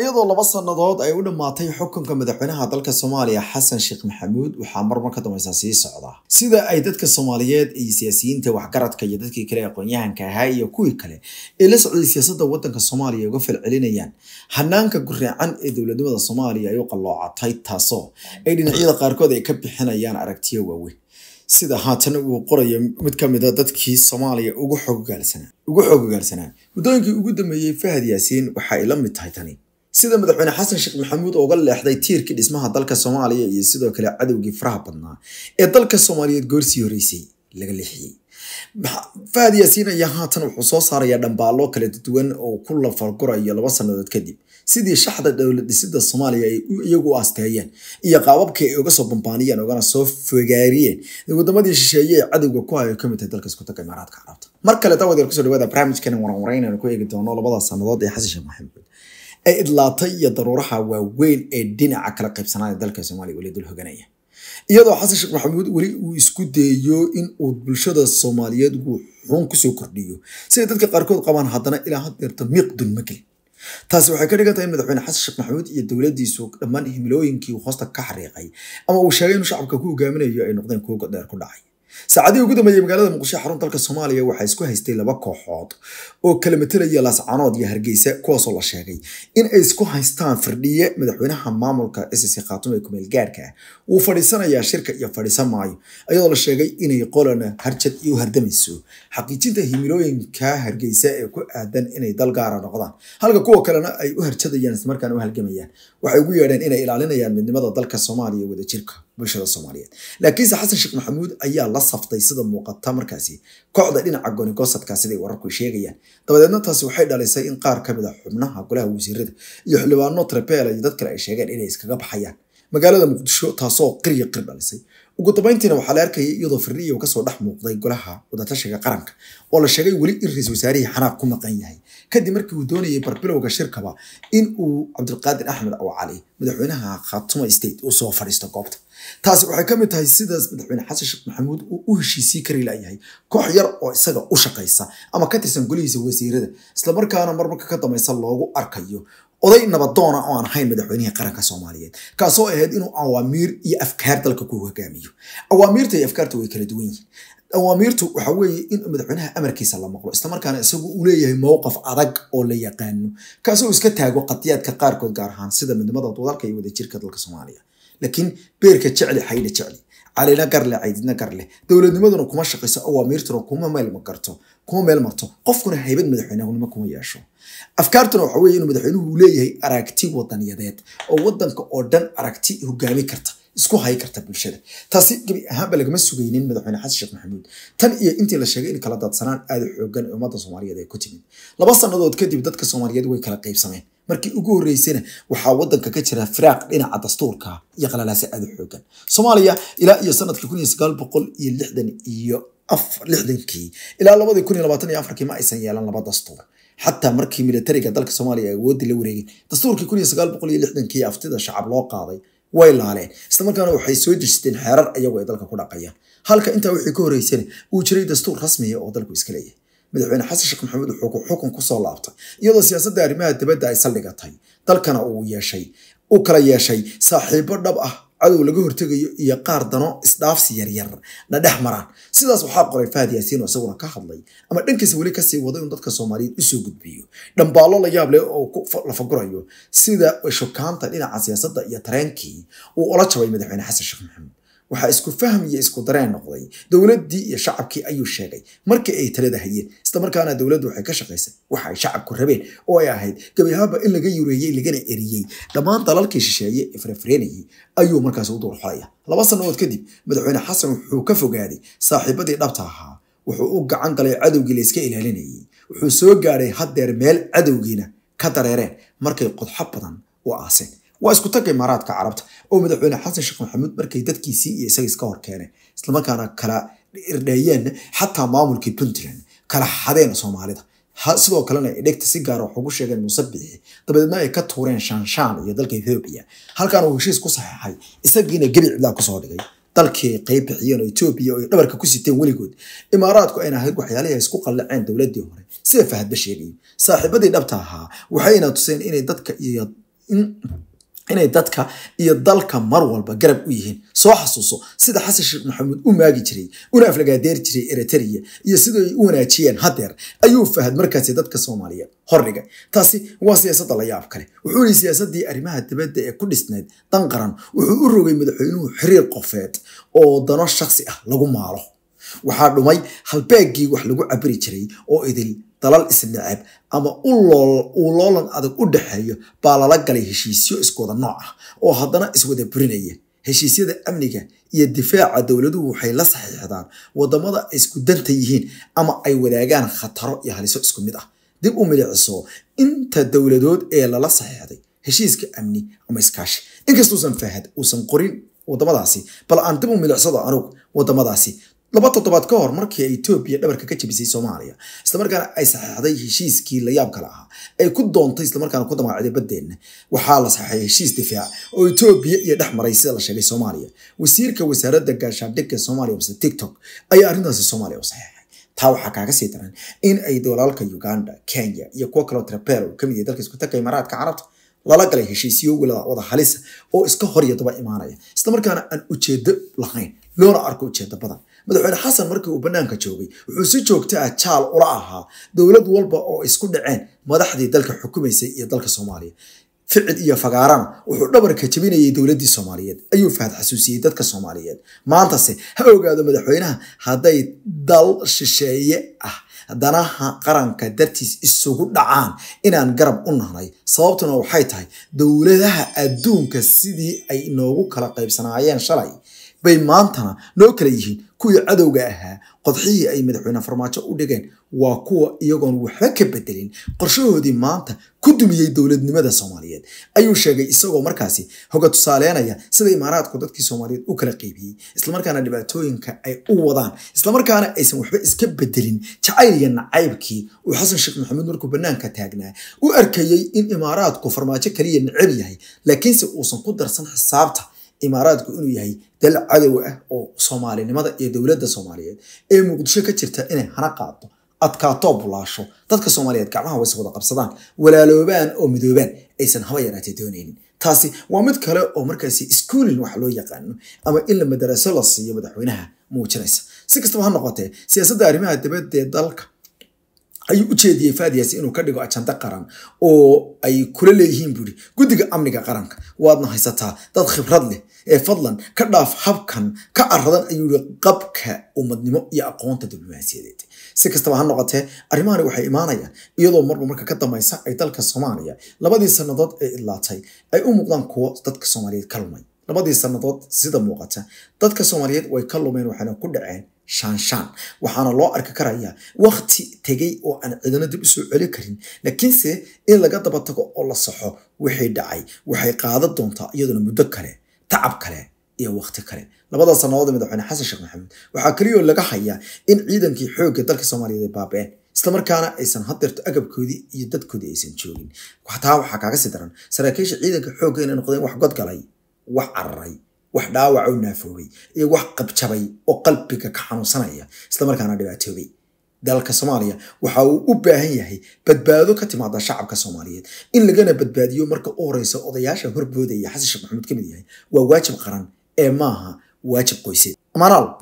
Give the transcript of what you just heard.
ayadoo laba sannadood ay u dhammaatay xukunka madaxweynaha dalka soomaaliya xasan sheekh maxamuud waxaa marmar ka dambaysa sii socda sida ay dadka soomaaliyeed iyo siyaasiyiinta waxgaradka iyo dadkii kale aqoonyahanka yahanka ahaa iyo kuwii kale ee la socday siyaasadda waddanka soomaaliya uga falcelinayaan hanaanka gurreecan ee dowladnimada soomaaliya ay u qalloocatay taasoo ay dhinacyada qaarkood ay ka bixinayaan aragtiyo waaweyn sida haatan uu qorayo mid ka mid a ah dadkii soomaaliya ugu xoogagaalsanaa ugu xoogagaalsanaa muddooyinkii ugu dambeeyey fahad yaasiin waxa ay la mid tahay tani sida madaxweyne xasan sheekh maxamuud oo uga leexday tiirkii dhismaha dalka soomaaliya iyo sidoo kale cadowgii faraha badnaa ee dalka soomaaliyeed goorsii horeysay laga leexiyey fahad yaasiin ayaa haatan wuxuu soo saarayaa dhambaallo kala duwan oo ku lafargurayo laba sannadood kadib sidii shaxda dowlad dhisida soomaaliya ay iyagu aasteeyeen iyo qaababkii ay uga soo bambaaniyeen ugana soo fogaariyeen waddamadii shisheeye ee cadowga ku hayo kamid tahay dalka iskutanka imaaraadka carabta mar kale daawad yar kusoo dhawaada barnaamijkan waran warayn aanu ku eegi doono labadaas sannadood ee xasan sheekh maxamuud ee idlaatay iyo daruuraha waaweyn ee dhinaca kala qaybsanaada dalka soomaaliya weli dul hoganaya iyadoo xasan sheekh maxamuud weli uu isku dayayo in uu bulshada soomaaliyeed guuxuun kusoo kordhiyo siday dadka qaarkood qabaan haddana ilaa hadeerta miiqdun ma gelin taasi waxay ka dhigan tahay in madaxweyne xasan sheekh maxamuud iyo dowladiisu dhammaan himilooyinkii hoosta ka xariiqay ama uu sheegay inuu shacabka ku hogaaminayo ay noqdeen kuwa godheer ku dhacay saacadihii ugu dambeeyey magaalada muqdisho xarun dalka soomaaliya waxaa isku haystay laba kooxood oo kala matelaya laascanood iyo hargeysa kuwaasoo la sheegay in ay isku haystaan fardhiye madaxweynaha maamulka ssc khaatume kumeel gaarka ah wuu fadhiisanayaa shirka iyo fadhiisan maayo ayadoo la sheegay inay qolana harjad iyo hardamayso xaqiijinta himilooyinka hargeysa ee ku aadan inay dal gaara noqdaan halka kuwa kalena ay u harjadayaan islamarkaana u halgamayaan waxay ugu yeedheen inay ilaalinayaan midnimada dalka soomaaliya wadajirka bulshada soomaaliyeed laakiinse xasan sheekh maxamuud ayaa la saftay sida muuqata markaasi kooxda dhinaca gonigosadka siday wararku sheegayaan dabadeedna taasi waxay dhalisay in qaar ka mid a ah xubnaha golaha wasiirada iyo xildhibaano trebeel iyo dad kale ay sheegeen inay iskaga baxayaan magaalada muqdisho taasoo qirya qir dhalisay ugu dambeyntiina waxaa la arkayay iyadoo fariiyow kasoo dhex muuqday golaha wadatashiga qaranka oo la sheegay weli in ra-iisul wasaarihii xanaaq ku maqan yahay kadib markii uu doonayay barbilowga shirkaba in uu cabdulqaadir axmed aw cali madaxweynaha khatuma state uu soo fadhiisto goobta taasi waxay ka mid tahay sidaas madaxweyne xasan sheekh maxamuud uu u heshiisii kari laayahay koox yar oo isaga u shaqeysa ama ka tirsan golihiisa wasiirada islamarkaana marmarka ka dambaysa loogu arkayo oday nabadoona oo aan ahayn madaxweynihii qaranka soomaaliyeed kaasoo ahayd inuu awaamiir iyo afkaar dalka ku hogaamiyo awaamiirta iyo afkaarta way kala duwan yihiin awaamiirtu waxa weeye in madaxweynaha amarkiisa la maqlo islamarkaana isagu uu leeyahay mowqaf adag oo la yaqaano kaasoo iska taago qatiyaadka qaarkood gaar ahaan sida midnimada wadalka iyo wadajirka dalka soomaaliya laakiin beerka jecli xaydha jecli calina garleh caydidna garleh dowladnimaduna kuma shaqayso awaamiirtuna kuma meelma garto kuma meel marto qofkuna haybad madaxweynehnimo kuma yeesho afkaartuna waxa weye inuu madaxweynuhu leeyahay aragti wadanyadeed oo wadanka oo dhan aragti hogaami karta isku hay karta bulshada taasi gebi ahaanba lagama sugaynin madaxweyne xasan sheekh maxamuud tan iyo intii la sheegay in kala daadsanaan aada xoogan ummadda soomaaliyeed ay ku timid laba sannadood kadib dadka soomaaliyeed way kala qaybsameen markii ugu horeysayna waxaa wadanka ka jira firaaq dhinaca dastuurka iyo qalalaase aada xoogan soomaaliya ilaa iyo sanadkii kun iyo sagaal boqol iyo lixdan iyo lixdankii ilaa labadii kun iyo labaatan iyo afarkii ma aysan yeelan laba dastuur xataa markii milatariga dalka soomaaliya ay awoodda la wareegay dastuurkii kun iyo sagaal boqol iyo lixdankii aftida shacab loo qaaday way laaleen islamarkaana waxay soo dejisteen xeerar iyagu ay dalka ku dhaqayaan halka intaa wixii ka horeysana uu jiray dastuur rasmiya ah oo dalku iska madaxweyne xasan sheekh maxamuud wuxuu xukun kusoo laabtay iyadoo siyaasadda arrimaha dibadda ay saldhigatay dalkana uu yeeshay uu kala yeeshay saaxiibo dhab ah cadow laga hortegayo iyo qaar dano isdhaafsi yaryar na dhex maraan sidaas waxaa qoray fahad yaasiin oo isaguna ka hadlay ama dhankiisa weli kasii wada inuu dadka soomaaliyeed usoo gudbiyo dhambaallo la yaab leh oo la fagurayo sida shukaanta dhinaca siyaasadda iyo tareenkii uu ula jabay madaxweyne xasan sheekh maxamed waxaa isku fahm iyo isku dareen noqday dowladdii iyo shacabkii ayuu sheegay markii ay talada hayeen islamarkaana markaana dowladdu waxay ka shaqaysay waxa ay shacabku rabeen oo ay ahayd gabayaaba in laga yureeyey lagana eriyey dhammaan dalalkii shisheeye ee farafreenayay ayuu markaas u duurxolaya laba sannadood kadib madaxweyne xasan wuxuu ka fogaaday saaxiibadii dhabta ahaa wuxuu u gacan galay cadowgii layska ilaalinayay wuxuu soo gaaray haddeer meel cadowgiina ka dareereen markay qodxo badan u aaseen waa isku tagga imaaraadka carabta oo madaxweyne xasan sheekh maxamuud markay dadkiisii iyo isaga iska hor islamarkaana kala irdheeyeenna xataa maamulkii puntland kala xadeen soomaalida sidoo kalena dhegta si gaara ah wax ugu sheegeen musabixi dabadeedna ay ka tuureen shaanshaan iyo dalka ethoobiya halkaana uu heshiis ku saxeexay isagiina gebi cidlaa kusoo dhigay dalkii qayb bixiyeen oo etoobiya oy dhabarka ku siteen weligood imaaraadku ayna ahayd waxyaalihi isku qallaceen dowladdii hore sida fahadba sheegayay saaxiibadii dhabta ahaa waxayna tuseen inay dadka iyo in inay dadka iyo dalka mar walba garab u yihiin soo xasuuso sida xasan sheekh maxamuud u maagi jiray una aflagaadeeri jiray eriteria iyo siday u wanaajiyeen hadeer ayuu fahad markaasi dadka soomaaliyeed hordhigay taasi waa siyaasadda la yaab kale wuxuuna siyaasadii arrimaha dabadda ee ku dhisnayd dan qaran wuxuu u rogay madaxweynuhu xiriir qofeed oo dano shaksi ah lagu maalo waxaa dhumay halbeeggii wax lagu cabiri jiray oo idil dalal isnacab ama uu loolan adag u dhexeeyo baa lala galay heshiisyo iswada nooc ah oo haddana iswada burinaya heshiisyada amniga iyo difaaca dowladuhu waxay la saxiixdaan wadamada ay isku danta yihiin ama ay wadaagaan khataro iyo haliso isku mid ah dib u milicisoo inta dowladood ee lala saxiixday heshiiska amni ama iskaashi inkastuusan fahad uusan qorin wadamadaasi bal aan dib u milicsado anug wadamadaasi laba toddobaad ka hor markii ay etoobiya dhabarka ka jabisay soomaaliya islamarkaana ay saxiixday heshiiskii la yaab kale ay ku doontay islamarkaana ku damacday baddeenna waxaa la saxeexay heshiis difaac oo etoobiya iyo dhex maray sida la sheegay soomaaliya wasiirka wasaaradda gaashaandhigga soomaaliya mise tiktok ayaa arrintaasi soomaaliya u saxeexay taa waxaa kaaga sii daran in ay walaalka uganda kenya iyo kuwo kaloo trapero kamid yahay dalka iskutanka imaaraadka carabta lala galay heshiisiyo wada halisa ah oo iska hor iyo daba imaanaya islamarkaana aan ujeedo lahayn loona arko ujeedo badan madaxweyne xasan markii uu bannaanka joogay wuxuu si joogta ah jaal ula ahaa dowlad walba oo isku dhaceen madaxdii dalka xukumaysay iyo dalka soomaaliya ficil iyo fagaarana wuxuu dhabarka jabinayay dowladdii soomaaliyeed ayuu fahad xasuusiyey dadka soomaaliyeed maantase ha ogaado madaxweynaha hadday dal shisheeye ah danaha qaranka dartiis isugu dhacaan inaan garab u nahnay sababtuna waxay tahay dowladaha adduunka sidii ay inoogu kala qaybsanaayeen shalay bay maantana noo kala yihiin kuwii cadowga ahaa qodxihii ay madaxweyne farmaajo u dhigeen waa kuwa iyagoon waxba ka bedelin qorshahoodii maanta ku dumiyey dowladnimada soomaaliyeed ayuu sheegay isagoo markaasi hoga tusaaleynaya sida imaaraadku dadkii soomaaliyeed u kala qeybiyey islamarkaana dhibaatooyinka ay u wadaan islamarkaana aysan waxba iska bedelin jacayl nacaybkii uu xasan sheekh maxamuud markuu bannaanka taagnaa u arkayey in imaaraadku farmaajo kaliya necab yahay laakiinse uusan ku darsan xisaabta imaaraadku inuu yahay dal cadow ah oo soomaalinimada iyo dowladda soomaaliyeed ee muqdisho ka jirta inay hana qaado adkaato bulaasho dadka soomaaliyeed gacmaha wayse wada qabsadaan walaaloobaan oo midoobaan aysan haba yaraatee doonaynin taasi waa mid kale oo markaasi iskuulin wax loo yaqaano ama in la madaraso la siiyo madaxweynaha muujinaysa si kastaba ha noqotee siyaasadda arrimaha dibadda ee dalka ayuu u jeediyey faadiyaasi inuu ka dhigo ajanda qaran oo ay kula leeyihiin buuri guddiga amniga qaranka waadna haysataa dad khibrad leh ee fadlan ka dhaaf habkan ka aradan ayuu yihi qabka ummadnimo iyo aqoonta diblomaasiyadeed si kastaba ha noqotee arrimahani waxay imaanayaan iyadoo marba marka ka dambaysa ay dalka soomaaliya labadii sannadood ee idlaatay ay u muuqdaan kuwo dadka soomaaliyeed ka lumay labadii sannadood sida muuqata dadka soomaaliyeed way ka lumeen waxayna ku dhaceen shaanshaan waxaana loo arki karayaa wakti tegey oo aan cidana dib usoo celi karin laakiinse in laga daba tago oo la saxo wixii dhacay waxay qaadan doontaa iyaduna muddo kale tacab kale iyo wakti kale labada sannadood madaxweyne xasan sheekh maxamed waxaa keliyoo laga hayaa in ciidankii xoogga dalka soomaaliyeed ay baaba islamarkaana aysan hadeerto agabkoodii iyo dadkoodii aysan joogin taa waxaa kaaga sii daran saraakiisha ciidanka xoogga inay noqdeen wax godgalay wax cararay wax dhaawac oo naafoobay iyo wax qabjabay oo qalbiga ka xanuunsanaya islamarkaana dhibaatoobay dalka soomaaliya waxa uu u baahan yahay badbaado ka timaada shacabka soomaaliyeed in lagana badbaadiyo marka u horeysa odayaasha horboodaya xasan sheekh maxamuud ka mid yahay waa waajib qaran ee maaha waajib qoyseed